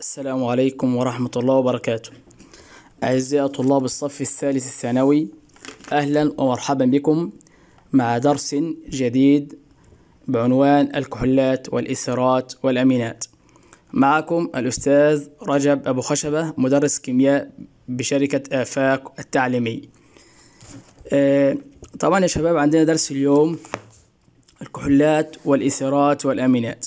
السلام عليكم ورحمة الله وبركاته أعزائي طلاب الصف الثالث الثانوي أهلا ومرحبا بكم مع درس جديد بعنوان الكحولات والإثارات والأمينات معكم الأستاذ رجب أبو خشبة مدرس كيمياء بشركة آفاق التعليمي آه، طبعا يا شباب عندنا درس اليوم الكحولات والإثارات والأمينات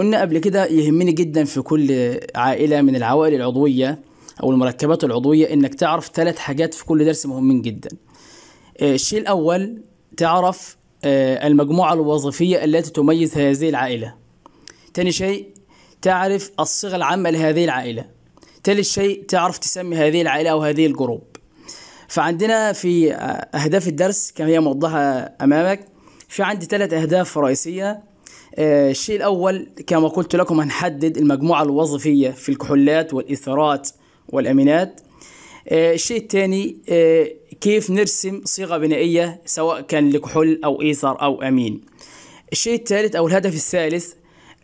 قلنا قبل كده يهمني جدا في كل عائلة من العوائل العضوية أو المركبات العضوية إنك تعرف ثلاث حاجات في كل درس مهمين جدا آه، الشيء الأول تعرف آه، المجموعة الوظيفية التي تميز هذه العائلة تاني شيء تعرف الصيغة العامة لهذه العائلة ثالث شيء تعرف تسمي هذه العائلة أو هذه الجروب فعندنا في آه، أهداف الدرس كما هي موضحة أمامك في عندي ثلاث أهداف رئيسية آه، الشيء الأول كما قلت لكم هنحدد المجموعة الوظيفية في الكحولات والإثارات والأمينات آه، الشيء الثاني آه، كيف نرسم صيغة بنائية سواء كان لكحول أو إيثر أو أمين الشيء الثالث أو الهدف الثالث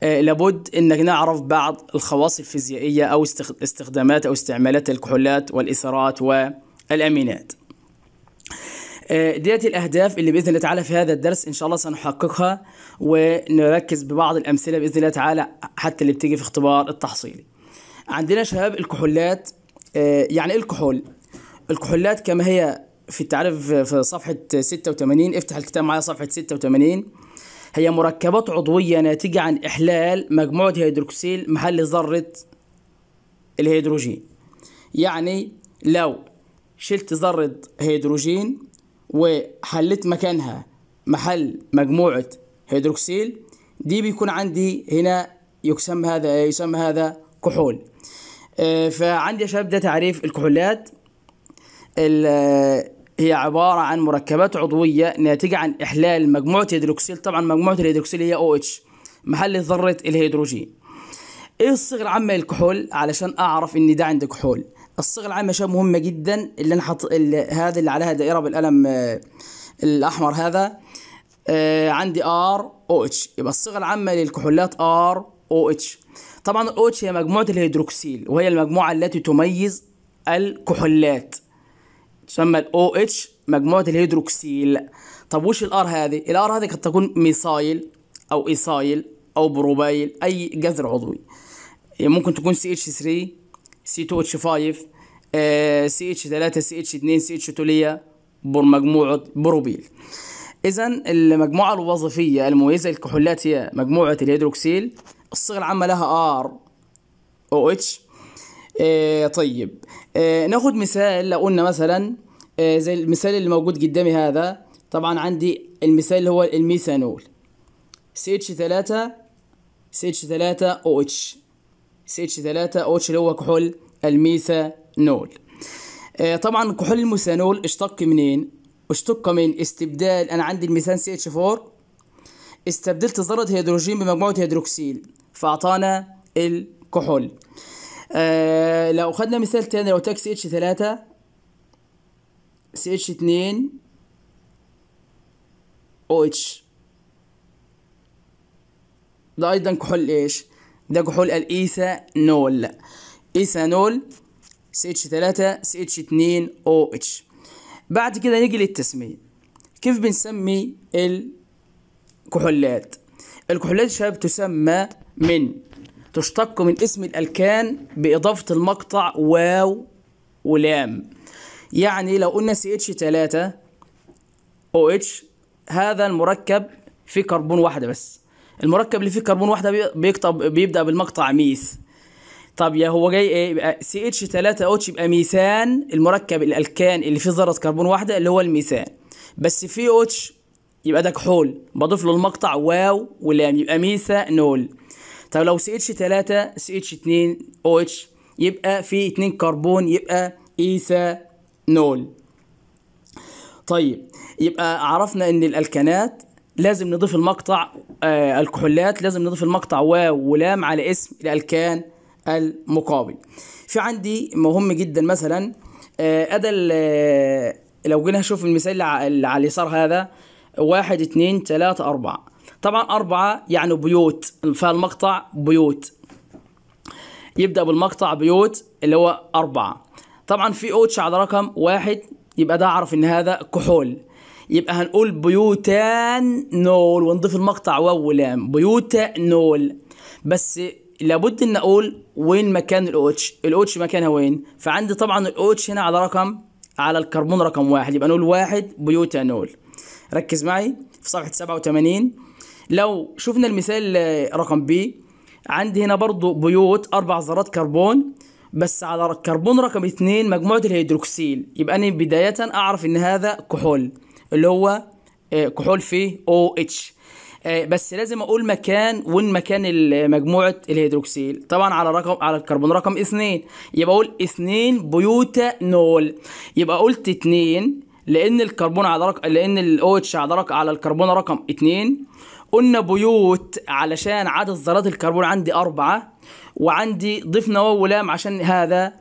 لابد انك نعرف بعض الخواص الفيزيائيه او استخدامات او استعمالات الكحولات والاثارات والامينات آه، ديت الاهداف اللي باذن الله تعالى في هذا الدرس ان شاء الله سنحققها ونركز ببعض الامثله باذن الله تعالى حتى اللي بتيجي في اختبار التحصيلي عندنا شباب الكحولات آه، يعني ايه الكحول الكحولات كما هي في التعريف في صفحة 86 افتح الكتاب معايا صفحة 86 هي مركبات عضوية ناتجة عن إحلال مجموعة هيدروكسيل محل ذرة الهيدروجين يعني لو شلت ذرة هيدروجين وحلت مكانها محل مجموعة هيدروكسيل دي بيكون عندي هنا يسمى هذا يسمى هذا كحول آه، فعندي يا شباب ده تعريف الكحولات آه، هي عبارة عن مركبات عضوية ناتجة عن إحلال مجموعة هيدروكسيل طبعا مجموعة الهيدروكسيل هي OH محل ذرة الهيدروجين ايه الصيغه العامه للكحول علشان اعرف ان ده عندي كحول الصيغه العامه شيء مهمه جدا اللي انا حط اللي هذا اللي عليها دائره بالقلم آه، الاحمر هذا آه عندي ار او اتش يبقى الصيغه العامه للكحولات ار او اتش طبعا الاو اتش هي مجموعه الهيدروكسيل وهي المجموعه التي تميز الكحولات تسمى الاو اتش مجموعه الهيدروكسيل طب وش الار هذه الار هذه قد تكون ميثايل او ايثايل او بروبايل اي جذر عضوي يعني ممكن تكون سي اتش 3 سي 2 اتش 5 سي اتش 3 سي اتش 2 سي اتش 2 بر مجموعه بروبيل اذا المجموعه الوظيفيه المميزه للكحولات هي مجموعه الهيدروكسيل الصيغه العامه لها ار او اتش طيب آه ناخد مثال لو قلنا مثلا آه زي المثال اللي موجود قدامي هذا طبعا عندي المثال اللي هو الميثانول سي اتش 3 CH3OH CH3OH اللي هو كحول الميثانول آه طبعا كحول الميثانول اشتق منين اشتق من استبدال انا عندي الميثان CH4 استبدلت ذرة هيدروجين بمجموعة هيدروكسيل فأعطانا الكحول آه لو خدنا مثال تاني لو تاك CH3 CH2 OH ده ايضا كحول ايش ده كحول الايثانول ايثانول CH3 CH2OH بعد كده نيجي للتسمية كيف بنسمي الكحولات الكحولات شباب تسمى من تشتق من اسم الألكان بإضافة المقطع واو ولام يعني لو قلنا CH3 OH هذا المركب في كربون واحدة بس المركب اللي فيه كربون واحده بيكتب بيبدا بالمقطع ميث طب يا هو جاي ايه سي اتش 3 او اتش يبقى ميثان المركب الالكان اللي فيه ذره كربون واحده اللي هو الميثان بس في او اتش يبقى ده كحول بضيف له المقطع واو ولام يبقى ميثا نول طب لو سي اتش 3 سي اتش 2 او اتش يبقى في 2 كربون يبقى ايثا نول طيب يبقى عرفنا ان الالكانات لازم نضيف المقطع آه الكحولات لازم نضيف المقطع واو ولام على اسم الالكان المقابل في عندي مهم جدا مثلا آه أدل آه لو جينا نشوف المثال اللي على اليسار هذا واحد اثنين ثلاثة أربعة طبعا أربعة يعني بيوت فالمقطع بيوت يبدأ بالمقطع بيوت اللي هو أربعة طبعا في اوتش على رقم واحد يبقى ده أعرف إن هذا كحول يبقى هنقول بيوتان نول ونضيف المقطع واو ولام بيوتا نول بس لابد ان اقول وين مكان الاوتش الاوتش مكانها وين فعندي طبعا الاوتش هنا على رقم على الكربون رقم واحد يبقى نقول واحد بيوتانول ركز معي في صفحة 87 لو شفنا المثال رقم بي عندي هنا برضو بيوت أربع ذرات كربون بس على الكربون رقم اثنين مجموعة الهيدروكسيل يبقى أنا بداية أعرف إن هذا كحول اللي هو آه، كحول فيه آه، او اتش بس لازم اقول مكان وين مكان مجموعه الهيدروكسيل طبعا على رقم على الكربون رقم اثنين يبقى اقول اثنين بيوتا نول يبقى قلت اثنين لان الكربون على رقم لان الاو اتش على رقم على الكربون رقم اثنين قلنا بيوت علشان عدد ذرات الكربون عندي أربعة وعندي ضفنا واو ولام عشان هذا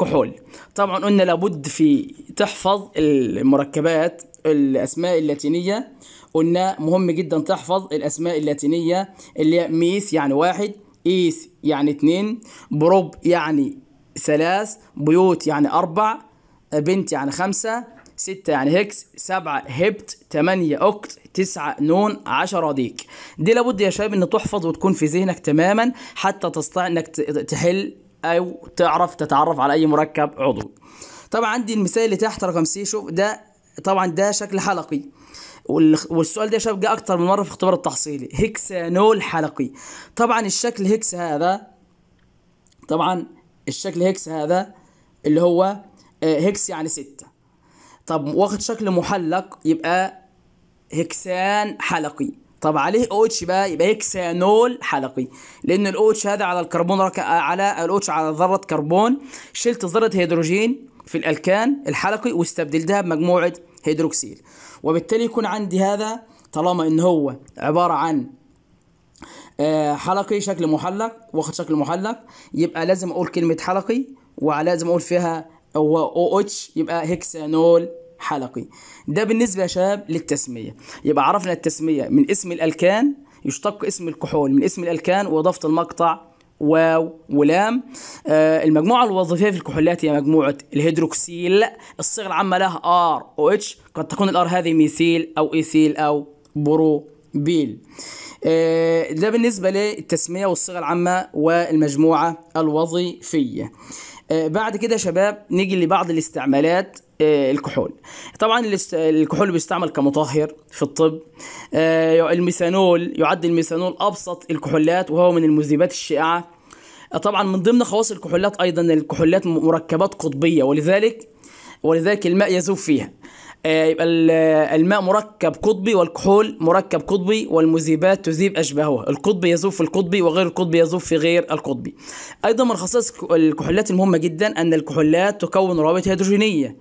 كحول طبعا قلنا لابد في تحفظ المركبات الأسماء اللاتينية قلنا مهم جدا تحفظ الأسماء اللاتينية اللي هي ميس يعني واحد إيس يعني اتنين بروب يعني ثلاث بيوت يعني أربع بنت يعني خمسة ستة يعني هكس سبعة هبت تمانية أوكت تسعة نون عشرة ديك دي لابد يا شباب إن تحفظ وتكون في ذهنك تماما حتى تستطيع إنك تحل أو تعرف تتعرف على أي مركب عضوي طبعا عندي المثال اللي تحت رقم سي شوف ده طبعا ده شكل حلقي والسؤال ده شاف جه اكتر من مره في اختبار التحصيلي هيكسانول حلقي طبعا الشكل هيكس هذا طبعا الشكل هيكس هذا اللي هو آه، هيكس يعني ستة طب واخد شكل محلق يبقى هيكسان حلقي طب عليه او اتش بقى يبقى هيكسانول حلقي لان الاو اتش هذا على الكربون رك... على الاو اتش على ذره كربون شلت ذره هيدروجين في الالكان الحلقي واستبدلتها بمجموعه هيدروكسيل وبالتالي يكون عندي هذا طالما ان هو عباره عن آه، حلقي شكل محلق واخد شكل محلق يبقى لازم اقول كلمه حلقي ولازم اقول فيها او او اتش يبقى هيكسانول حلقي ده بالنسبه يا شباب للتسميه يبقى عرفنا التسميه من اسم الالكان يشتق اسم الكحول من اسم الالكان واضافه المقطع واو ولام آه المجموعة الوظيفية في الكحولات هي مجموعة الهيدروكسيل الصيغة العامة لها ار او اتش قد تكون الار هذه ميثيل او ايثيل او بروبيل آه ده بالنسبة للتسمية والصيغة العامة والمجموعة الوظيفية آه بعد كده شباب نيجي لبعض الاستعمالات آه، الكحول طبعا الكحول بيستعمل كمطهر في الطب آه، الميثانول يعد الميثانول ابسط الكحولات وهو من المذيبات الشائعه آه، طبعا من ضمن خواص الكحولات ايضا الكحولات مركبات قطبيه ولذلك ولذلك الماء يذوب فيها يبقى الماء مركب قطبي والكحول مركب قطبي والمذيبات تذيب اشباهها القطبي يذوب في القطبي وغير القطبي يذوب في غير القطبي ايضا من خصائص الكحولات المهمه جدا ان الكحولات تكون روابط هيدروجينيه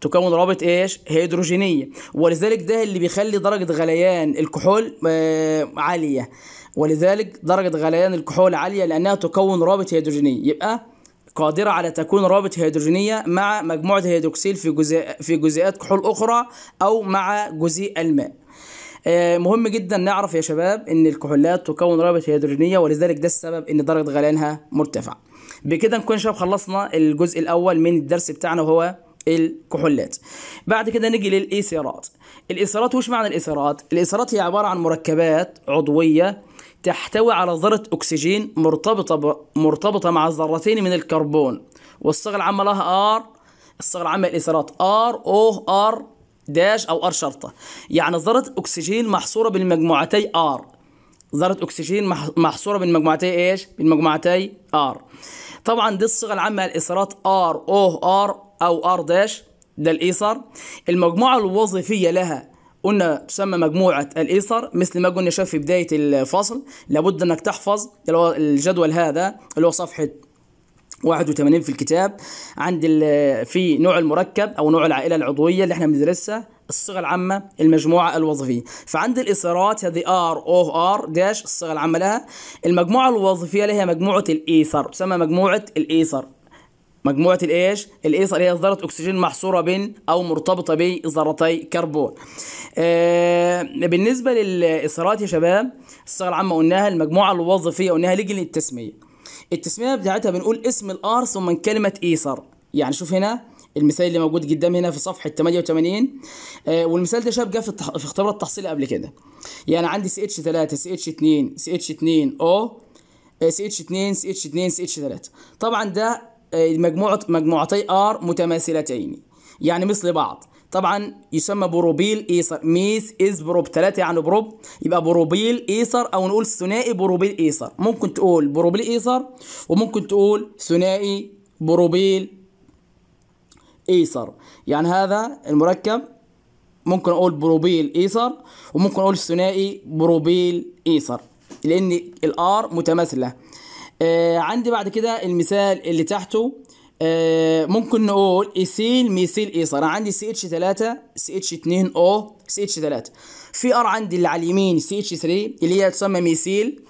تكون روابط ايش هيدروجينيه ولذلك ده اللي بيخلي درجه غليان الكحول آه، عاليه ولذلك درجه غليان الكحول عاليه لانها تكون روابط هيدروجينيه يبقى قادرة على تكون رابط هيدروجينية مع مجموعة هيدروكسيل في جزء في جزيئات كحول أخرى أو مع جزيء الماء. آه، مهم جدا نعرف يا شباب ان الكحولات تكون رابط هيدروجينيه ولذلك ده السبب ان درجه غليانها مرتفعه بكده نكون شباب خلصنا الجزء الاول من الدرس بتاعنا وهو الكحولات بعد كده نيجي للايثيرات الايثيرات وش معنى الايثيرات الايثيرات هي عباره عن مركبات عضويه تحتوي على ذرة أكسجين مرتبطة ب... مرتبطة مع ذرتين من الكربون والصيغة العامة لها R الصيغة العامة للإيثيرات R O R داش أو R شرطة يعني ذرة أكسجين محصورة بالمجموعتي R ذرة أكسجين محصورة بالمجموعتي إيش؟ بالمجموعتي R طبعا دي الصيغة العامة للإيثيرات R O R أو ار داش ده الإيثر المجموعة الوظيفية لها قلنا تسمى مجموعة الإيثر مثل ما قلنا شاف في بداية الفصل لابد أنك تحفظ الجدول هذا اللي هو صفحة 81 في الكتاب عند في نوع المركب او نوع العائله العضويه اللي احنا بندرسها الصيغه العامه المجموعه الوظيفيه فعند الايثارات هذه ار او ار داش الصيغه العامه لها المجموعه الوظيفيه اللي هي مجموعه الايثر تسمى مجموعه الايثر مجموعة الايش؟ الايثر هي ذرة اكسجين محصورة بين او مرتبطة بذرتي كربون. آه بالنسبة للاثارات يا شباب الصيغة العامة قلناها المجموعة الوظيفية قلناها لجنة التسمية. التسمية بتاعتها بنقول اسم الار ثم كلمة ايثر. يعني شوف هنا المثال اللي موجود قدام هنا في صفحة 88 آه والمثال ده شاب جه في, التح... في اختبار التحصيل قبل كده. يعني عندي سي اتش 3 سي اتش 2 سي اتش 2 او سي اتش 2 سي اتش 2 سي اتش 3 طبعا ده آه، مجموعة مجموعتي R متماثلتين يعني مثل بعض طبعا يسمى بروبيل ايثر ميس از بروب 3 يعني بروب يبقى بروبيل ايثر او نقول ثنائي بروبيل ايثر ممكن تقول بروبيل ايثر وممكن تقول ثنائي بروبيل ايثر يعني هذا المركب ممكن اقول بروبيل ايثر وممكن اقول ثنائي بروبيل ايثر لان الار متماثله آه عندي بعد كده المثال اللي تحته آه ممكن نقول ايثيل ميثيل ايثر انا عندي ch 3 ch 2 O ch 3 في R عندي اللي على اليمين ch 3 اللي هي تسمى ميثيل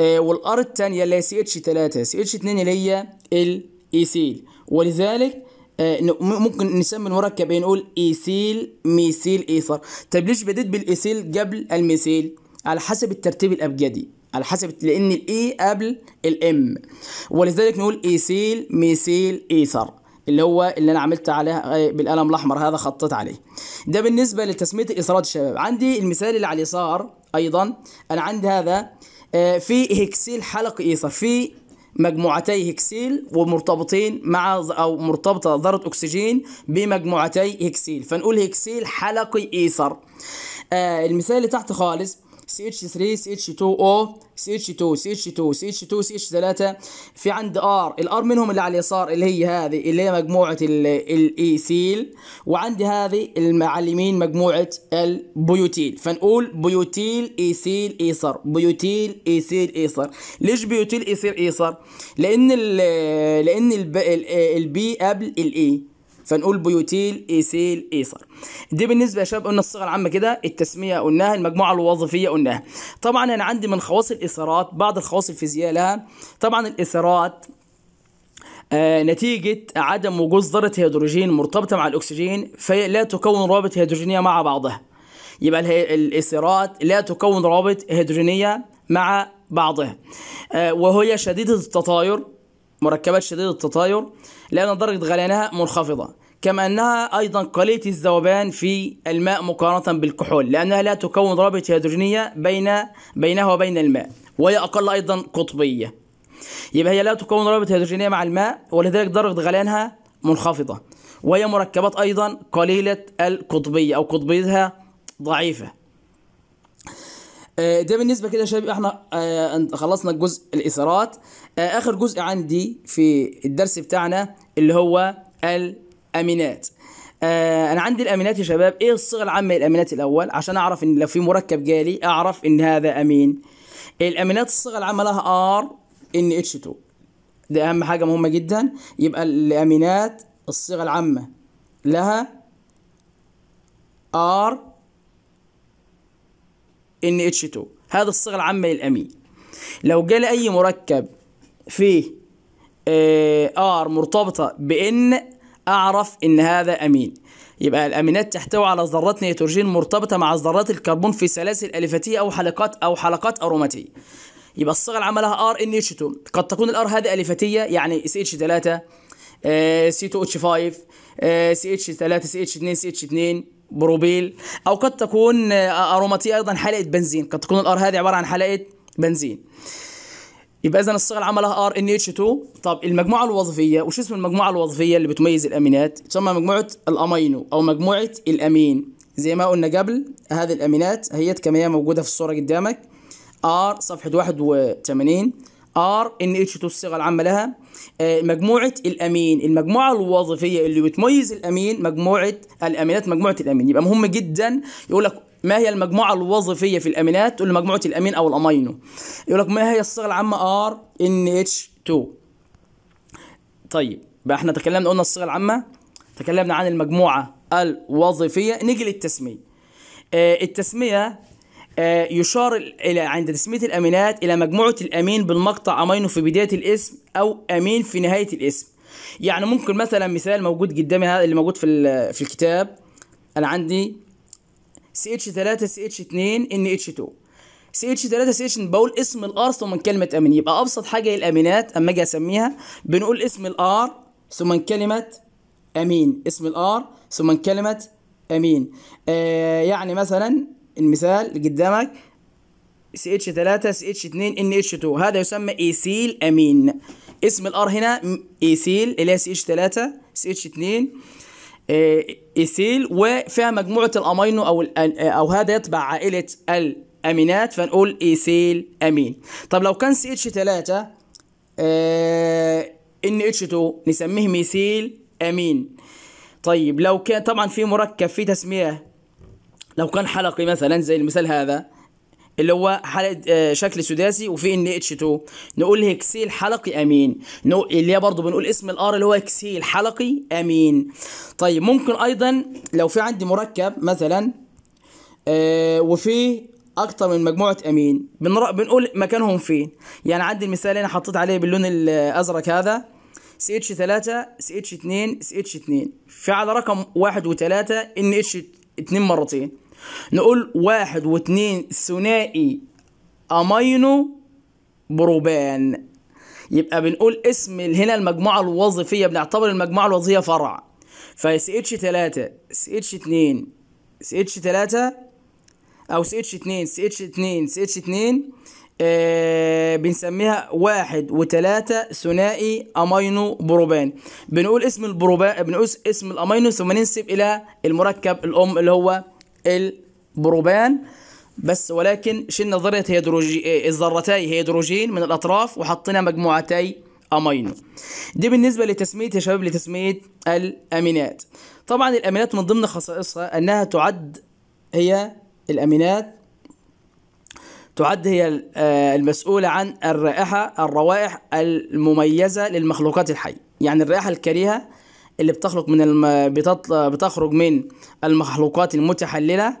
آه والار الثانيه اللي هي ch 3 ch 2 اللي هي الايثيل ولذلك آه، ممكن نسمي المركب إيه؟ نقول ايثيل ميثيل ايثر طب ليش بديت بالايثيل قبل الميثيل على حسب الترتيب الابجدي على حسب لان الاي قبل الام ولذلك نقول ايسيل ميسيل ايثر اللي هو اللي انا عملت عليه آه، بالقلم الاحمر هذا خطيت عليه ده بالنسبه لتسميه الايثارات الشباب عندي المثال اللي على اليسار ايضا انا عندي هذا آه، في هكسيل حلق ايثر في مجموعتي هكسيل ومرتبطين مع او مرتبطه ذره اكسجين بمجموعتي هكسيل فنقول هكسيل حلقي ايثر آه المثال اللي تحت خالص CH3 CH2O CH2 CH2 CH2 CH3 في عند R الار منهم اللي على اليسار اللي هي هذه اللي هي مجموعة الايثيل وعندي هذه على اليمين مجموعة البيوتيل فنقول بيوتيل ايثيل ايثر بيوتيل ايثيل ايثر ليش بيوتيل ايثيل ايثر لان ال لان البي قبل الاي فنقول بيوتيل ايثيل ايثر دي بالنسبه يا شباب قلنا الصيغه العامه كده التسميه قلناها المجموعه الوظيفيه قلناها طبعا انا عندي من خواص الاثارات بعض الخواص الفيزيائيه لها طبعا الاثارات آه نتيجة عدم وجود ذرة هيدروجين مرتبطة مع الأكسجين فلا تكون روابط هيدروجينية مع بعضها يبقى الإثارات لا تكون روابط هيدروجينية مع بعضها آه وهي شديدة التطاير مركبات شديدة التطاير لأن درجة غليانها منخفضة كما أنها أيضا قليلة الذوبان في الماء مقارنة بالكحول لأنها لا تكون رابط هيدروجينية بين بينها وبين الماء وهي أقل أيضا قطبية يبقى هي لا تكون رابط هيدروجينية مع الماء ولذلك درجة غليانها منخفضة وهي مركبات أيضا قليلة القطبية أو قطبيتها ضعيفة آه، ده بالنسبه كده يا شباب احنا آه، خلصنا الجزء الاثارات آه، اخر جزء عندي في الدرس بتاعنا اللي هو الامينات انا عندي الامينات يا شباب ايه الصيغه العامه للامينات الاول عشان اعرف ان لو في مركب جالي اعرف ان هذا امين الامينات الصيغه العامه لها ار ان اتش 2 ده اهم حاجه مهمه جدا يبقى الامينات الصيغه العامه لها ار NH2 هذا الصيغة العامة للأمين لو جالي أي مركب فيه آه، ار R مرتبطة بإن أعرف إن هذا أمين يبقى الامينات تحتوي على ذرات نيتروجين مرتبطه مع ذرات الكربون في سلاسل الفتيه او حلقات او حلقات اروماتيه يبقى الصيغه العامه لها ار ان اتش 2 قد تكون الار هذه الفتيه يعني اس اتش 3 آه، سي 2 اتش 5 آه، سي اتش 3 سي اتش 2 سي اتش 2 بروبيل او قد تكون آه، اروماتيه ايضا حلقه بنزين قد تكون الار هذه عباره عن حلقه بنزين يبقى اذا الصيغه العامه ار ان اتش 2 طب المجموعه الوظيفيه وش اسم المجموعه الوظيفيه اللي بتميز الامينات تسمى مجموعه الامينو او مجموعه الامين زي ما قلنا قبل هذه الامينات هي كما هي موجوده في الصوره قدامك ار صفحه 81 ار ان اتش 2 الصيغه العامه لها آه، مجموعه الامين المجموعه الوظيفيه اللي بتميز الامين مجموعه الامينات مجموعه الامين يبقى مهم جدا يقول لك ما هي المجموعه الوظيفيه في الامينات تقول مجموعه الامين او الامينو يقول لك ما هي الصيغه العامه ار ان اتش 2 طيب بقى احنا تكلمنا قلنا الصيغه العامه تكلمنا عن المجموعه الوظيفيه نيجي للتسميه آه، التسميه آه، يشار إلى عند تسمية الأمينات إلى مجموعة الأمين بالمقطع امينو في بداية الاسم أو أمين في نهاية الاسم يعني ممكن مثلا مثال موجود قدامي هذا اللي موجود في في الكتاب أنا عندي سي اتش 3 سي اتش 2 ان اتش 2 سي اتش 3 سي اتش بقول اسم الار ثم كلمة أمين يبقى أبسط حاجة هي الأمينات أما أجي أسميها بنقول اسم الار ثم كلمة أمين اسم الار ثم كلمة أمين آه يعني مثلا المثال اللي قدامك سي اتش 3 سي اتش 2 ان اتش 2 هذا يسمى ايسيل امين اسم الار هنا ايسيل اللي هي سي اتش 3 سي اتش آه، 2 ايثيل وفيها مجموعه الامينو او آه، او هذا يتبع عائله الامينات فنقول ايثيل امين طب لو كان سي اتش 3 ان اتش 2 نسميه ميثيل امين طيب لو كان طبعا في مركب في تسميه لو كان حلقي مثلا زي المثال هذا اللي هو حلقه آه، شكل سداسي وفي ان اتش 2 نقول هكسيل حلقي امين نقول اللي هي برضه بنقول اسم الار اللي هو هكسيل حلقي امين طيب ممكن ايضا لو في عندي مركب مثلا آه، وفيه اكتر من مجموعه امين بنقول مكانهم فين يعني عندي المثال اللي انا حطيت عليه باللون الازرق هذا سي اتش 3 سي اتش 2 سي اتش 2 في على رقم 1 و3 ان اتش 2 مرتين نقول واحد واتنين ثنائي امينو بروبان يبقى بنقول اسم هنا المجموعة الوظيفية بنعتبر المجموعة الوظيفية فرع فهي سي اتش تلاتة سي اتش اتنين سي اتش تلاتة أو سي اتش اتنين سي اتش اتنين سي اتش اتنين آه بنسميها واحد وتلاتة ثنائي امينو بروبان بنقول اسم البروبان بنقول اسم الامينو ثم ننسب الى المركب الام اللي هو البروبان بس ولكن شلنا ذرة هيدروجين إيه، الذرتي هيدروجين من الأطراف وحطينا مجموعتي أمينو دي بالنسبة لتسمية يا شباب لتسمية الأمينات طبعا الأمينات من ضمن خصائصها أنها تعد هي الأمينات تعد هي آه، المسؤولة عن الرائحة الروائح المميزة للمخلوقات الحية يعني الرائحة الكريهة اللي بتخلق من الم... بتطل... بتخرج من المخلوقات المتحللة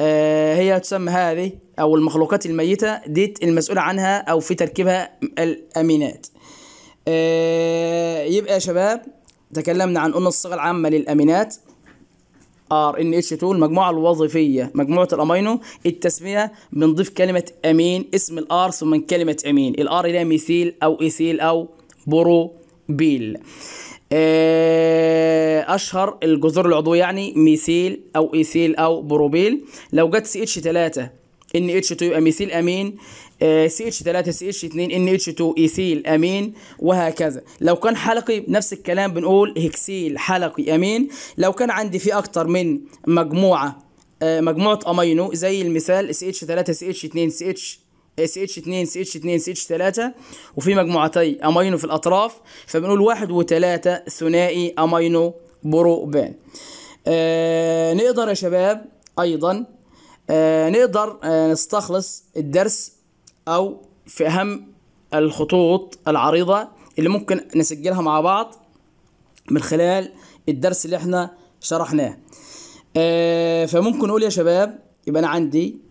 آه هي تسمى هذه أو المخلوقات الميتة ديت المسؤولة عنها أو في تركيبها الأمينات آه يبقى يا شباب تكلمنا عن قلنا الصيغة العامة للأمينات ار ان اتش 2 المجموعه الوظيفيه مجموعه الامينو التسميه بنضيف كلمه امين اسم الار ثم كلمه امين الار هي ميثيل او ايثيل او بروبيل آه، اشهر الجذور العضويه يعني ميثيل او ايثيل او بروبيل لو جت سي اتش 3 ان اتش 2 يبقى ميثيل امين سي اتش 3 سي اتش 2 ان اتش 2 ايثيل امين وهكذا لو كان حلقي نفس الكلام بنقول هكسيل حلقي امين لو كان عندي فيه اكتر من مجموعه آه، مجموعه امينو زي المثال سي اتش 3 سي اتش 2 سي اتش اتش 2 اتش 2 اتش 3 وفي مجموعتي امينو في الاطراف فبنقول واحد وثلاثة ثنائي امينو بروبان آه نقدر يا شباب ايضا آه نقدر آه نستخلص الدرس او في اهم الخطوط العريضة اللي ممكن نسجلها مع بعض من خلال الدرس اللي احنا شرحناه آه فممكن نقول يا شباب يبقى انا عندي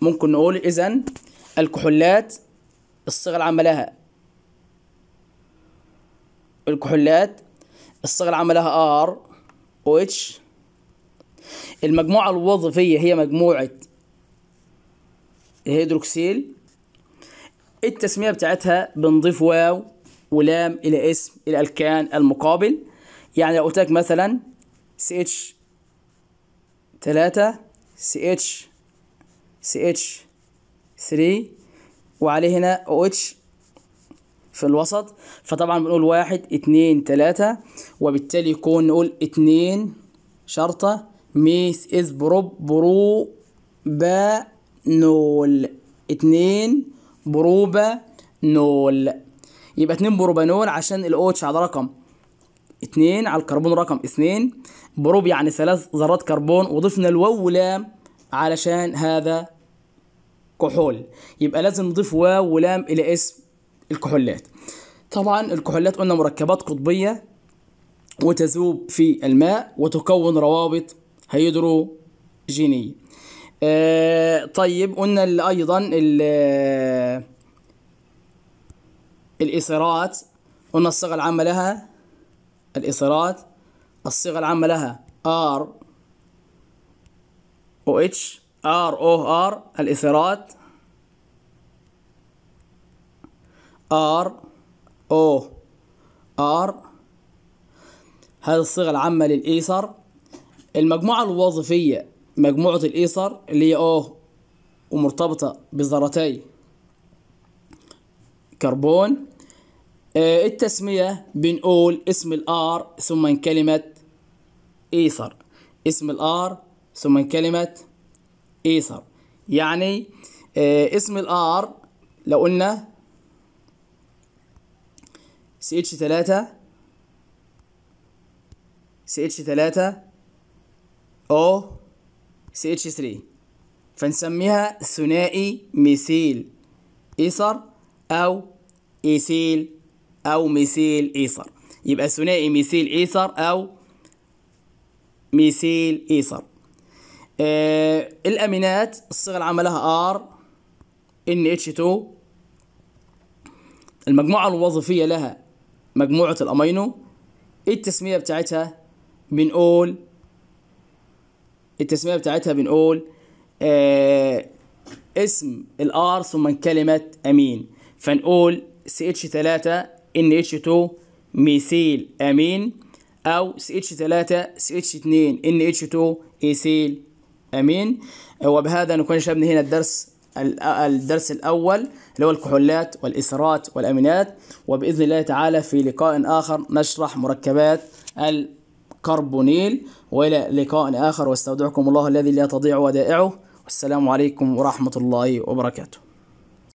ممكن نقول إذا الكحولات الصيغة العامة لها الكحولات الصيغة العامة لها ار او اتش المجموعة الوظيفية هي مجموعة هيدروكسيل التسمية بتاعتها بنضيف واو ولام إلى اسم الألكان المقابل يعني لو قلت لك مثلا اتش 3 اتش ch 3 وعليه هنا OH في الوسط فطبعا بنقول واحد اتنين تلاتة وبالتالي يكون نقول اتنين شرطة ميث إز بروب برو با نول اتنين بروبا نول يبقى اتنين بروبا نول عشان OH على رقم اتنين على الكربون رقم اتنين بروب يعني ثلاث ذرات كربون وضفنا الواو لام علشان هذا كحول يبقى لازم نضيف واو ولام الى اسم الكحولات طبعا الكحولات قلنا مركبات قطبية وتذوب في الماء وتكون روابط هيدروجينية آه طيب قلنا ايضا آه، الاثارات قلنا الصيغة العامة لها الاثارات الصيغة العامة لها ار او اتش ار او ار الاثارات ار او ار هذه الصيغه العامه للايثر المجموعه الوظيفيه مجموعه الايثر اللي هي او ومرتبطه بذرتي كربون آه، التسميه بنقول اسم الار ثم كلمه ايثر اسم الار ثم كلمه ايثر يعني آه، اسم الار لو قلنا سي اتش 3 سي اتش 3 او سي اتش 3 فنسميها ثنائي ميثيل ايثر او ايثيل او ميثيل ايثر يبقى ثنائي ميثيل ايثر او ميثيل ايثر آه، الامينات الصيغه العامه لها ار ان اتش 2 المجموعه الوظيفيه لها مجموعه الامينو إيه التسميه بتاعتها بنقول إيه التسميه بتاعتها بنقول آه اسم الار ثم كلمه امين فنقول اتش 3 ان اتش 2 ميثيل امين او اتش 3 اتش 2 ان اتش 2 ايثيل امين وبهذا نكون شبنا هنا الدرس الدرس الاول اللي هو الكحولات والاسرات والامينات وباذن الله تعالى في لقاء اخر نشرح مركبات الكربونيل والى لقاء اخر واستودعكم الله الذي لا تضيع ودائعه والسلام عليكم ورحمه الله وبركاته